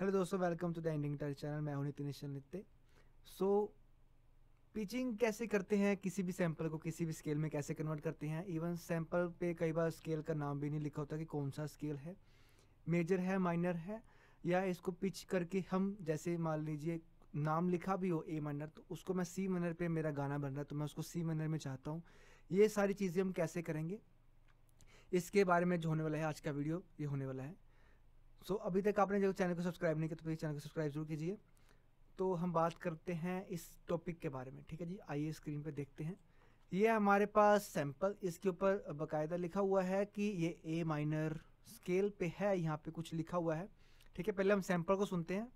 hello दोस्तों welcome to the ending touch channel मैं हूं नितिन नित्य सो पिचिंग कैसे करते हैं किसी भी सैंपल को किसी भी स्केल में कैसे कन्वर्ट करते हैं इवन सैंपल पे कई बार स्केल का नाम भी नहीं लिखा होता कि कौन सा स्केल है मेजर है माइनर है या इसको पिच करके हम जैसे मान लीजिए नाम लिखा भी हो ए माइनर तो उसको मैं सी माइनर पे मेरा गाना बन रहा है तो मैं उसको सी माइनर में चाहता हूँ ये सारी चीज़ें हम कैसे करेंगे इसके बारे में जो होने वाला है आज का वीडियो ये होने वाला है सो so, अभी तक आपने जो चैनल को सब्सक्राइब नहीं किया तो प्लीज़ चैनल को सब्सक्राइब जरूर कीजिए तो हम बात करते हैं इस टॉपिक के बारे में ठीक है जी आइए स्क्रीन पर देखते हैं ये हमारे पास सैंपल इसके ऊपर बाकायदा लिखा हुआ है कि ये ए माइनर स्केल पे है यहाँ पे कुछ लिखा हुआ है ठीक है पहले हम सैंपल को सुनते हैं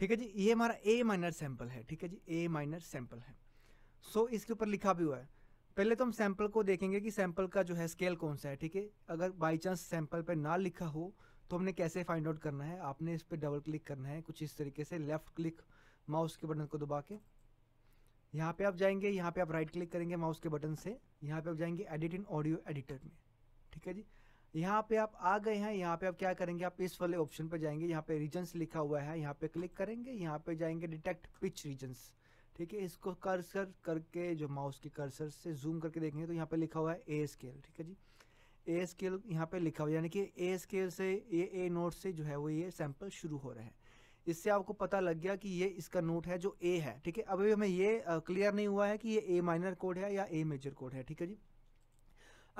ठीक है जी ये हमारा ए माइनर सैंपल है ठीक है जी ए माइनर सैंपल है सो so, इसके ऊपर लिखा भी हुआ है पहले तो हम सैंपल को देखेंगे कि सैंपल का जो है स्केल कौन सा है ठीक है अगर बाई चांस सैंपल पर ना लिखा हो तो हमने कैसे फाइंड आउट करना है आपने इस पर डबल क्लिक करना है कुछ इस तरीके से लेफ्ट क्लिक माउस के बटन को दबा के यहाँ पे आप जाएंगे यहाँ पे आप राइट क्लिक करेंगे माउस के बटन से यहाँ पे आप जाएंगे एडिट इन ऑडियो एडिटर में ठीक है जी यहाँ पे आप आ गए हैं यहाँ पे आप क्या करेंगे आप इस वाले ऑप्शन पर जाएंगे यहाँ पे रीजन्स लिखा हुआ है यहाँ पे क्लिक करेंगे यहाँ पे जाएंगे डिटेक्ट पिच रीजन्स ठीक है इसको कर्सर करके जो माउस के कर्सर से जूम करके देखेंगे तो यहाँ पे लिखा हुआ है ए स्केल ठीक है जी ए स्केल यहाँ पे लिखा हुआ है यानी कि ए स्केल से ये ए नोट से जो है वो ये सैंपल शुरू हो रहे हैं इससे आपको पता लग गया कि ये इसका नोट है जो ए है ठीक है अभी हमें ये क्लियर नहीं हुआ है कि ये ए माइनर कोड है या ए मेजर कोड है ठीक है जी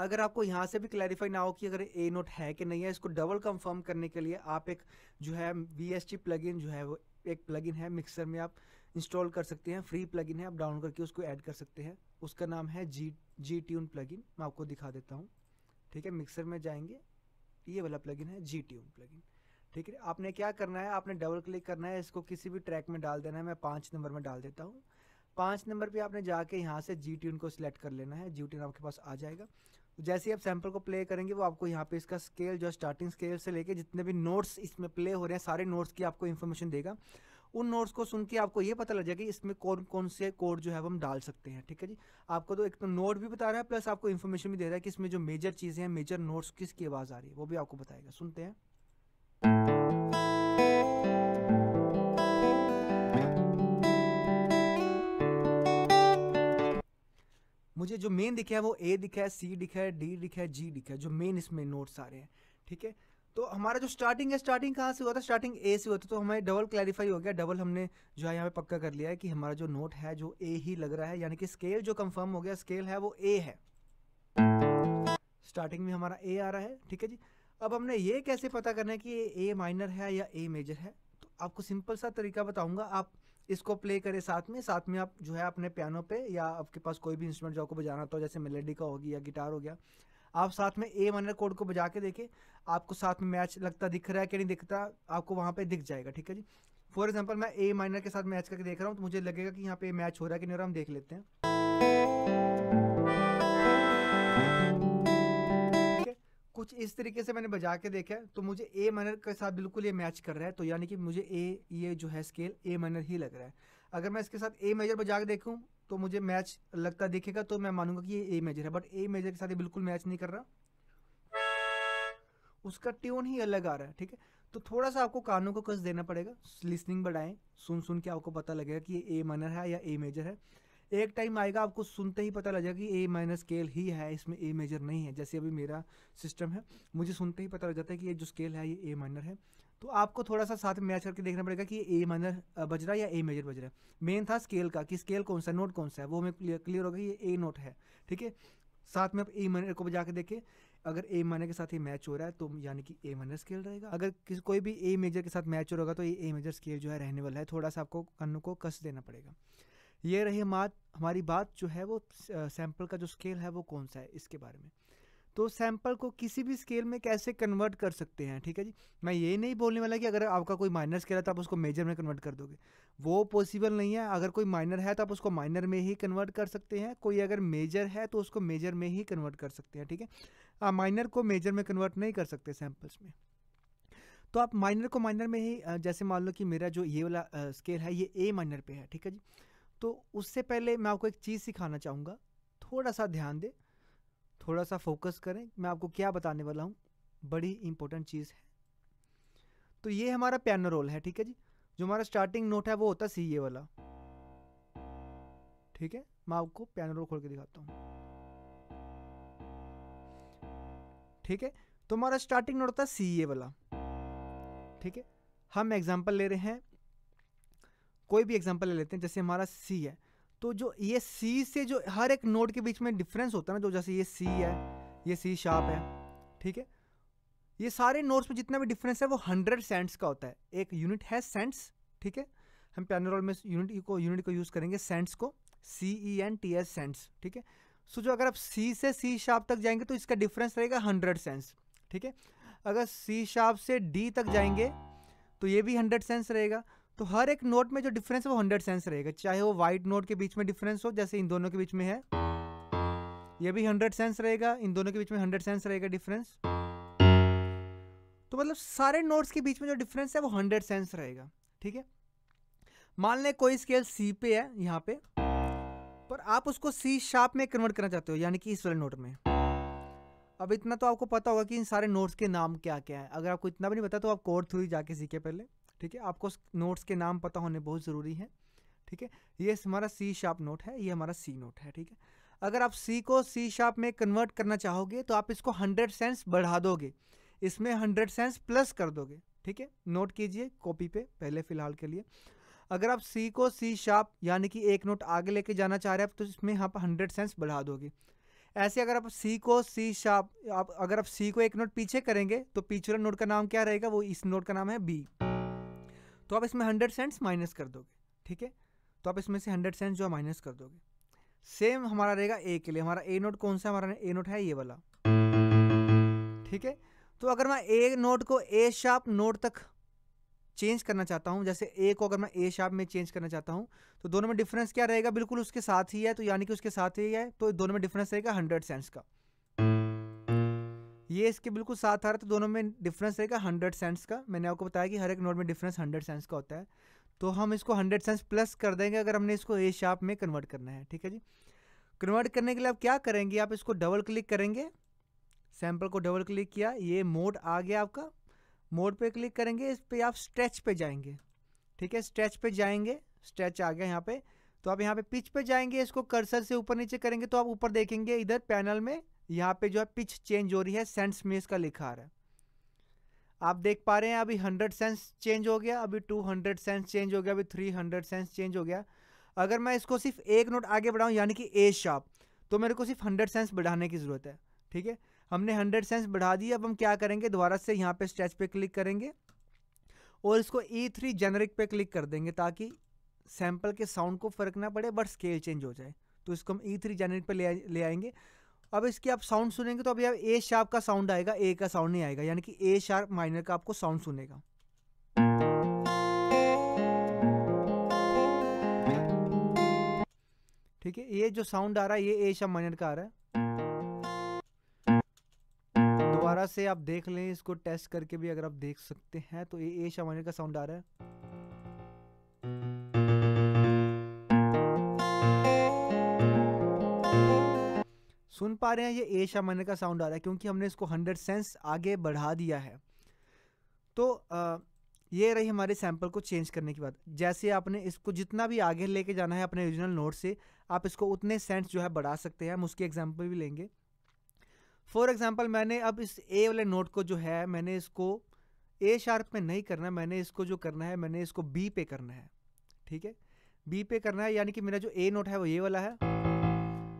अगर आपको यहाँ से भी क्लैरिफाई ना हो कि अगर ए नोट है कि नहीं है इसको डबल कंफर्म करने के लिए आप एक जो है वी एस टी इन जो है वो एक प्लगइन है मिक्सर में आप इंस्टॉल कर सकते हैं फ्री प्लगइन है आप डाउनलोड करके उसको ऐड कर सकते हैं उसका नाम है जी जी ट्यून प्लग मैं आपको दिखा देता हूँ ठीक है मिक्सर में जाएंगे ये वाला प्लगइन है जी ट्यून प्लग ठीक है आपने क्या करना है आपने डबल क्लिक करना है इसको किसी भी ट्रैक में डाल देना है मैं पाँच नंबर में डाल देता हूँ पाँच नंबर पर आपने जाके यहाँ से जी ट्यून को सिलेक्ट कर लेना है जी ट्यून आपके पास आ जाएगा जैसे ही आप सैम्पल को प्ले करेंगे वो आपको यहाँ पे इसका स्केल जो स्टार्टिंग स्केल से लेके जितने भी नोट्स इसमें प्ले हो रहे हैं सारे नोट्स की आपको इन्फॉर्मेशन देगा उन नोट्स को सुन के आपको ये पता लग जाएगा कि इसमें कौन कौन से कोड जो है हम डाल सकते हैं ठीक है जी आपको तो एक तो नोट भी बता रहा है प्लस आपको इन्फॉर्मेशन भी दे रहा है कि इसमें जो मेजर चीज़ें हैं मेजर नोट्स किसकी आवाज़ आ रही है वो भी आपको बताएगा सुनते हैं मुझे जो मेन दिखा है वो ए दिखा है सी दिखा है डी दिखा है जी दिखा है जो मेन इसमें नोट्स आ रहे हैं ठीक है तो हमारा जो स्टार्टिंग है स्टार्टिंग कहाँ से हुआ था स्टार्टिंग ए से हुआ था तो हमें डबल क्लैरिफाई हो गया डबल हमने जो है यहाँ पे पक्का कर लिया है कि हमारा जो नोट है जो ए ही लग रहा है यानी कि स्केल जो कंफर्म हो गया स्केल है वो ए है स्टार्टिंग में हमारा ए आ रहा है ठीक है जी अब हमने ये कैसे पता करना है कि ए माइनर है या ए मेजर है तो आपको सिंपल सा तरीका बताऊँगा आप इसको प्ले करें साथ में साथ में आप जो है अपने पियानो पे या आपके पास कोई भी इंस्ट्रूमेंट जो आपको बजाना होता है जैसे मेलेडी का गया या गिटार हो गया आप साथ में ए माइनर कोड को बजा के देखें आपको साथ में मैच लगता दिख रहा है कि नहीं दिखता आपको वहाँ पे दिख जाएगा ठीक है जी फॉर एग्जाम्पल मैं ए माइनर के साथ मैच करके देख रहा हूँ तो मुझे लगेगा कि यहाँ पे मैच हो रहा है कि नहीं हो रहा हम देख लेते हैं कुछ इस तरीके से मैंने बजा के देखा है तो मुझे ए माइनर के साथ बिल्कुल ये मैच कर रहा है तो यानी कि मुझे ए ये जो है स्केल ए माइनर ही लग रहा है अगर मैं इसके साथ ए मेजर बजा के देखूँ तो मुझे मैच लगता देखेगा तो मैं मानूंगा कि ये ए मेजर है बट ए मेजर के साथ ये बिल्कुल मैच नहीं कर रहा उसका ट्यून ही अलग आ रहा है ठीक है तो थोड़ा सा आपको कानों को कस देना पड़ेगा लिसनिंग बढ़ाएं सुन सुन के आपको पता लगेगा कि ये ए माइनर है या ए मेजर है एक टाइम आएगा आपको सुनते ही पता लग जाएगा कि ए माइनर स्केल ही है इसमें ए मेजर नहीं है जैसे अभी मेरा सिस्टम है मुझे सुनते ही पता लग जाता है कि ये जो स्केल है ये ए माइनर है तो आपको थोड़ा सा साथ में मैच करके देखना पड़ेगा कि ए माइनर बज रहा है या ए मेजर बज रहा है मेन था स्केल का कि स्केल कौन सा नोट कौन सा है वो हमें क्लियर होगा ये ए नोट है ठीक है साथ में आप ए माइनर को बजा के देखें अगर ए माइनर के साथ ये मैच हो रहा है तो यानी कि ए माइनर स्केल रहेगा अगर किसी कोई भी ए मेजर के साथ मैच हो रहा होगा तो ये ए मेजर स्केल जो है रहने वाला है थोड़ा सा आपको कन्नों को कस देना पड़ेगा ये रही हमारी हमारी बात जो है वो सैम्पल का जो स्केल है वो कौन सा है इसके बारे में तो सैंपल को किसी भी स्केल में कैसे कन्वर्ट कर सकते हैं ठीक है जी मैं ये नहीं बोलने वाला कि अगर आपका कोई माइनर स्केल है तो आप उसको मेजर में कन्वर्ट कर दोगे वो पॉसिबल नहीं है अगर कोई माइनर है तो आप उसको माइनर में ही कन्वर्ट कर सकते हैं कोई अगर मेजर है तो उसको मेजर में ही कन्वर्ट कर सकते हैं ठीक है आप माइनर को मेजर में कन्वर्ट नहीं कर सकते सैम्पल्स में तो आप माइनर को माइनर में ही जैसे मान लो कि मेरा जो ये वाला स्केल है ये ए माइनर पे है ठीक है जी तो उससे पहले मैं आपको एक चीज़ सिखाना चाहूँगा थोड़ा सा ध्यान दें थोड़ा सा फोकस करें मैं आपको क्या बताने वाला हूँ बड़ी इंपॉर्टेंट चीज़ है तो ये हमारा पियानो रोल है ठीक है जी जो हमारा स्टार्टिंग नोट है वो होता है सी ए वाला ठीक है मैं आपको पियानो रोल खोल के दिखाता हूँ ठीक है तो हमारा स्टार्टिंग नोट होता है सी ए वाला ठीक है हम एग्जाम्पल ले रहे हैं कोई भी एग्जाम्पल ले लेते हैं जैसे हमारा सी है तो जो ये सी से जो हर एक नोट के बीच में डिफरेंस होता है ना जो जैसे ये सी है ये सी शार्प है ठीक है ये सारे नोट्स में जितना भी डिफरेंस है वो हंड्रेड सेंट्स का होता है एक यूनिट है सेंट्स ठीक है हम पैनोरल में यूनिट को यूनिट को यूज़ करेंगे सेंट्स को C E N T S cents ठीक है सो जो अगर आप सी से सी शार्प तक जाएंगे तो इसका डिफरेंस रहेगा हंड्रेड सेंट्स ठीक है अगर सी शार्प से डी तक जाएंगे तो ये भी हंड्रेड सेंट्स रहेगा तो हर एक नोट में जो डिफरेंस है वो हंड्रेड सेंस रहेगा चाहे वो व्हाइट नोट के बीच में डिफरेंस हो जैसे इन दोनों के बीच में है ये भी हंड्रेड सेंस रहेगा इन दोनों के बीच में हंड्रेड सेंस रहेगा डिफरेंस तो मतलब सारे नोट्स के बीच में जो डिफरेंस है वो हंड्रेड सेंस रहेगा ठीक है मान लें कोई स्केल सी पे है यहाँ पे पर आप उसको सी शार्प में कन्वर्ट करना चाहते हो यानी कि इस वाले नोट में अब इतना तो आपको पता होगा कि इन सारे नोट्स के नाम क्या क्या है अगर आपको इतना भी नहीं पता तो आप कोड थ्रू ही जाके सीखे पहले ठीक है आपको नोट्स के नाम पता होने बहुत ज़रूरी है ठीक है ये हमारा सी शार्प नोट है ये हमारा सी नोट है ठीक है अगर आप सी को सी शार्प में कन्वर्ट करना चाहोगे तो आप इसको हंड्रेड सेंस बढ़ा दोगे इसमें हंड्रेड सेंस प्लस कर दोगे ठीक है नोट कीजिए कॉपी पे पहले फ़िलहाल के लिए अगर आप सी को सी शार्प यानी कि एक नोट आगे लेके जाना चाह रहे हैं तो इसमें आप हंड्रेड सेंस बढ़ा दोगे ऐसे अगर आप सी को सी शार्प आप अगर आप सी को एक नोट पीछे करेंगे तो पीछे नोट का नाम क्या रहेगा वो इस नोट का नाम है बी तो आप इसमें हंड्रेड सेंट्स माइनस कर दोगे ठीक है तो आप इसमें से हंड्रेड सेंट्स जो है माइनस कर दोगे सेम हमारा रहेगा ए के लिए हमारा ए नोट कौन सा हमारा ए नोट है ये वाला ठीक है तो अगर मैं ए नोट को ए शार्प नोट तक चेंज करना चाहता हूँ जैसे ए को अगर मैं ए शार्प में चेंज करना चाहता हूँ तो दोनों में डिफरेंस क्या रहेगा बिल्कुल उसके साथ ही है तो यानी कि उसके साथ ही है तो दोनों में डिफरेंस रहेगा हंड्रेड सेंट्स का ये इसके बिल्कुल साथ आ रहा था तो दोनों में डिफरेंस रहेगा हंड्रेड सेंट्स का मैंने आपको बताया कि हर एक नोट में डिफरेंस हंड्रेड सेंट्स का होता है तो हम इसको हंड्रेड सेंस प्लस कर देंगे अगर हमने इसको ए शार्प में कन्वर्ट करना है ठीक है जी कन्वर्ट करने के लिए आप क्या करेंगे आप इसको डबल क्लिक करेंगे सैम्पल को डबल क्लिक किया ये मोड आ गया आपका मोड पे क्लिक करेंगे इस पर आप स्ट्रेच पे जाएंगे ठीक है स्ट्रेच पे जाएंगे स्ट्रेच आ गया यहाँ पे तो आप यहाँ पे पिच पे जाएंगे इसको कर्सर से ऊपर नीचे करेंगे तो आप ऊपर देखेंगे इधर पैनल में यहाँ पे जो है पिच चेंज हो रही है सेंस में इसका लिखा आ रहा है आप देख पा रहे हैं अभी हंड्रेड सेंस चेंज हो गया अभी टू हंड्रेड सेंस चेंज हो गया अभी थ्री हंड्रेड सेंस चेंज हो गया अगर मैं इसको सिर्फ एक नोट आगे बढ़ाऊँ यानी कि ए शॉप तो मेरे को सिर्फ हंड्रेड सेंस बढ़ाने की ज़रूरत है ठीक है हमने हंड्रेड सेंस बढ़ा दी अब हम क्या करेंगे दोबारा से यहाँ पे स्ट्रेच पे क्लिक करेंगे और इसको ई थ्री जेनरिक पे क्लिक कर देंगे ताकि सैंपल के साउंड को फ़र्क ना पड़े बट स्केल चेंज हो जाए तो इसको हम ई थ्री जेनरिक पे ले आएंगे अब इसकी आप साउंड सुनेंगे तो अभी आप ए शार्प का साउंड आएगा ए का साउंड नहीं आएगा यानी कि ए शार्प माइनर का आपको साउंड सुनेगा ठीक है ये जो साउंड आ रहा है ये ए शार्प माइनर का आ रहा है दोबारा से आप देख लें इसको टेस्ट करके भी अगर आप देख सकते हैं तो ये ए शार्प माइनर का साउंड आ रहा है सुन पा रहे हैं ये ए शामाने का साउंड आ रहा है क्योंकि हमने इसको हंड्रेड सेंस आगे बढ़ा दिया है तो आ, ये रही हमारे सैम्पल को चेंज करने की बात जैसे आपने इसको जितना भी आगे लेके जाना है अपने ओरिजिनल नोट से आप इसको उतने सेंट्स जो है बढ़ा सकते हैं हम उसकी एग्जाम्पल भी लेंगे फॉर एग्ज़ाम्पल मैंने अब इस ए वाले नोट को जो है मैंने इसको ए शार्प में नहीं करना मैंने इसको जो करना है मैंने इसको बी पे करना है ठीक है बी पे करना है यानी कि मेरा जो ए नोट है वो ये वाला है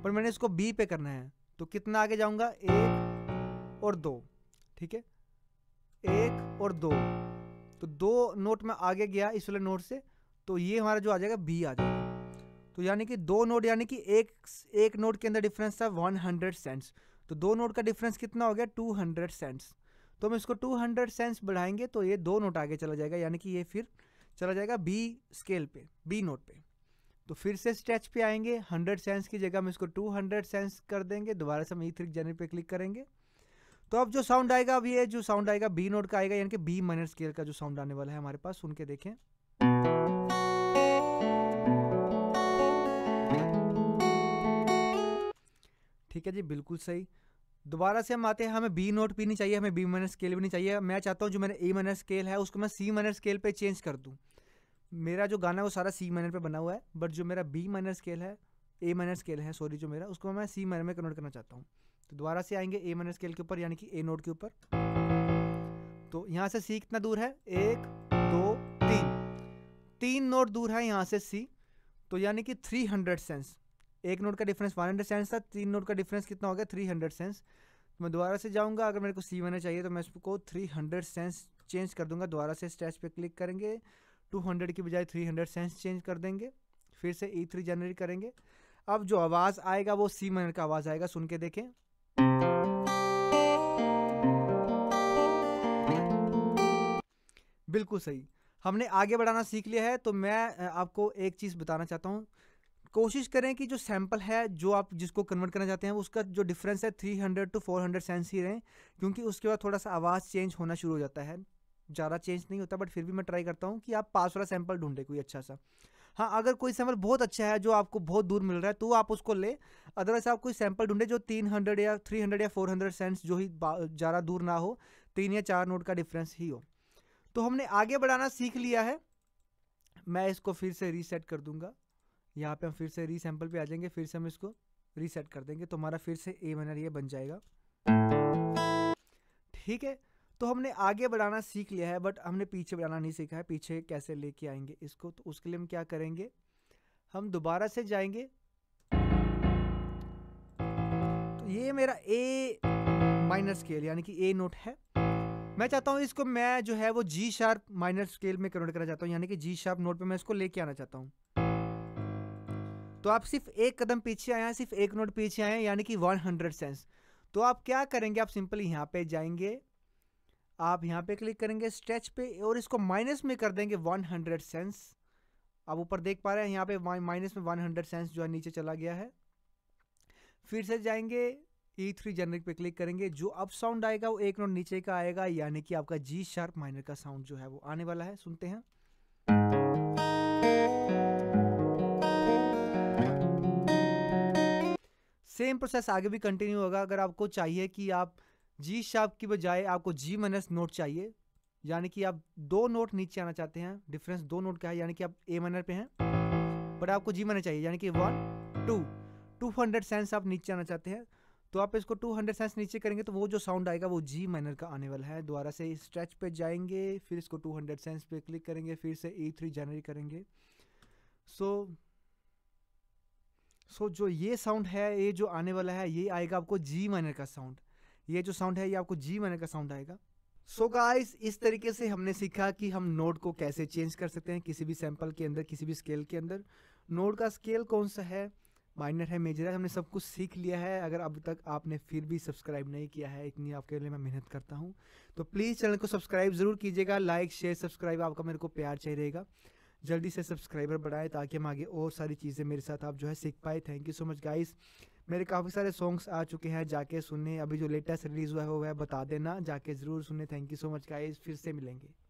पर मैंने इसको बी पे करना है तो कितना आगे जाऊंगा एक और दो ठीक है एक और दो तो दो नोट में आगे गया इस वाले नोट से तो ये हमारा जो आ जाएगा बी आ जाएगा तो यानी कि दो नोट यानी कि एक एक नोट के अंदर डिफरेंस था 100 सेंट्स तो दो नोट का डिफरेंस कितना हो गया 200 सेंट्स तो हम इसको 200 सेंट्स बढ़ाएंगे तो ये दो नोट आगे चला जाएगा यानी कि ये फिर चला जाएगा बी स्केल पे बी नोट पे तो फिर से स्ट्रेच पे आएंगे 100 सेंस की जगह हम इसको 200 सेंस कर देंगे दोबारा से हम ई थ्रिक जनरेट पे क्लिक करेंगे तो अब जो साउंड आएगा अब ये जो साउंड आएगा बी नोट का आएगा यानी कि बी माइनर स्केल का जो साउंड आने वाला है हमारे पास सुन के देखें ठीक है जी बिल्कुल सही दोबारा से हम आते हैं हमें बी नोट भी नहीं चाहिए हमें बी माइनर स्केल भी नहीं चाहिए मैं चाहता हूँ जो मेरा ए माइनर स्केल है उसको मैं सी माइनर स्केल पे चेंज कर दूँ मेरा जो गाना है वो सारा सी माइनर पे बना हुआ है बट जो मेरा बी माइनर स्केल है ए माइनर स्केल है सॉरी जो मेरा उसको मैं सी माइनर में कन्वर्ट करना चाहता हूँ तो दोबारा से आएंगे ए माइनर स्केल के ऊपर यानी कि ए नोट के ऊपर तो यहाँ से सी कितना दूर है एक दो तीन तीन नोट दूर है यहाँ से सी तो यानी कि थ्री हंड्रेड सेंस एक नोट का डिफरेंस वन हंड्रेड सेंस था तीन नोट का डिफरेंस कितना हो गया थ्री हंड्रेड सेंस तो मैं दोबारा से जाऊँगा अगर मेरे को सी माइनर चाहिए तो मैं इसको थ्री हंड्रेड सेंस चेंज कर दूंगा दोबारा से स्टेज पे क्लिक करेंगे 200 की बजाय 300 सेंस चेंज कर देंगे फिर से ई थ्री जनरेट करेंगे अब जो आवाज़ आएगा वो सी माइनर का आवाज़ आएगा सुन के देखें बिल्कुल सही हमने आगे बढ़ाना सीख लिया है तो मैं आपको एक चीज़ बताना चाहता हूँ कोशिश करें कि जो सैंपल है जो आप जिसको कन्वर्ट करना चाहते हैं उसका जो डिफरेंस है 300 टू 400 सेंस ही रहें क्योंकि उसके बाद थोड़ा सा आवाज़ चेंज होना शुरू हो जाता है ज़्यादा चेंज नहीं होता बट फिर भी मैं ट्राई करता हूँ कि आप पास वाला सैंपल ढूंढे कोई अच्छा सा हाँ अगर कोई सैंपल बहुत अच्छा है जो आपको बहुत दूर मिल रहा है तो आप उसको ले अदरवाइज आप कोई सैंपल ढूंढे जो तीन हंड्रेड या थ्री हंड्रेड या फोर हंड्रेड सेंट्स जो ही ज़्यादा दूर ना हो तीन या चार नोट का डिफरेंस ही हो तो हमने आगे बढ़ाना सीख लिया है मैं इसको फिर से रीसेट कर दूंगा यहाँ पे हम फिर से री सैंपल पे आ जाएंगे फिर से हम इसको रीसेट कर देंगे तो हमारा फिर से ए माइनर ये बन जाएगा ठीक है तो हमने आगे बढ़ाना सीख लिया है बट हमने पीछे बढ़ाना नहीं सीखा है पीछे कैसे लेके आएंगे इसको तो उसके लिए हम क्या करेंगे हम दोबारा से जाएंगे तो ये मेरा ए माइनर स्केल यानी कि ए नोट है मैं चाहता हूँ इसको मैं जो है वो जी शार्प माइनर स्केल में कन्वर्ट करना चाहता हूँ यानी कि जी शार्प नोट पे मैं इसको लेके आना चाहता हूँ तो आप सिर्फ एक कदम पीछे आए हैं सिर्फ एक नोट पीछे आए हैं यानी कि 100 सेंस तो आप क्या करेंगे आप सिंपली यहाँ पे जाएंगे आप यहाँ पे क्लिक करेंगे स्ट्रेच पे और इसको माइनस में कर देंगे 100 सेंस आप ऊपर देख पा रहे हैं यहाँ पे माइनस में 100 सेंस जो है नीचे चला गया है फिर से जाएंगे ई थ्री जनरिक पे क्लिक करेंगे जो अब साउंड आएगा वो एक नोट नीचे का आएगा यानी कि आपका जी शार्प माइनर का साउंड जो है वो आने वाला है सुनते हैं सेम प्रोसेस आगे भी कंटिन्यू होगा अगर आपको चाहिए कि आप जी शार्प की बजाय आपको जी माइनस नोट चाहिए यानी कि आप दो नोट नीचे आना चाहते हैं डिफरेंस दो नोट का है यानी कि आप ए माइनर पे हैं बट आपको जी माइनर चाहिए यानी कि one two two hundred cents आप नीचे आना चाहते हैं तो आप इसको टू हंड्रेड सेंस नीचे करेंगे तो वो जो साउंड आएगा वो जी माइनर का आने वाला है दोबारा से स्ट्रेच पे जाएंगे फिर इसको टू हंड्रेड सेंस पे क्लिक करेंगे फिर से ए थ्री जनरेट करेंगे सो सो जो ये साउंड है ये जो आने वाला है ये आएगा आपको जी माइनर का साउंड ये जो साउंड है ये आपको जी मैनर का साउंड आएगा सो so गाइस इस तरीके से हमने सीखा कि हम नोड को कैसे चेंज कर सकते हैं किसी भी सैंपल के अंदर किसी भी स्केल के अंदर नोड का स्केल कौन सा है माइनर है मेजर है हमने सब कुछ सीख लिया है अगर अब तक आपने फिर भी सब्सक्राइब नहीं किया है इतनी आपके लिए मैं मेहनत करता हूँ तो प्लीज़ चैनल को सब्सक्राइब ज़रूर कीजिएगा लाइक शेयर सब्सक्राइब आपका मेरे को प्यार चाहिए रहेगा जल्दी से सब्सक्राइबर बढ़ाएं ताकि हम आगे और सारी चीज़ें मेरे साथ आप जो है सीख पाए thank you so much guys मेरे काफ़ी सारे सॉन्ग्स आ चुके हैं जाके सुने अभी जो लेटेस्ट रिलीज़ हुआ है वो है बता देना जाके ज़रूर सुने thank you so much guys फिर से मिलेंगे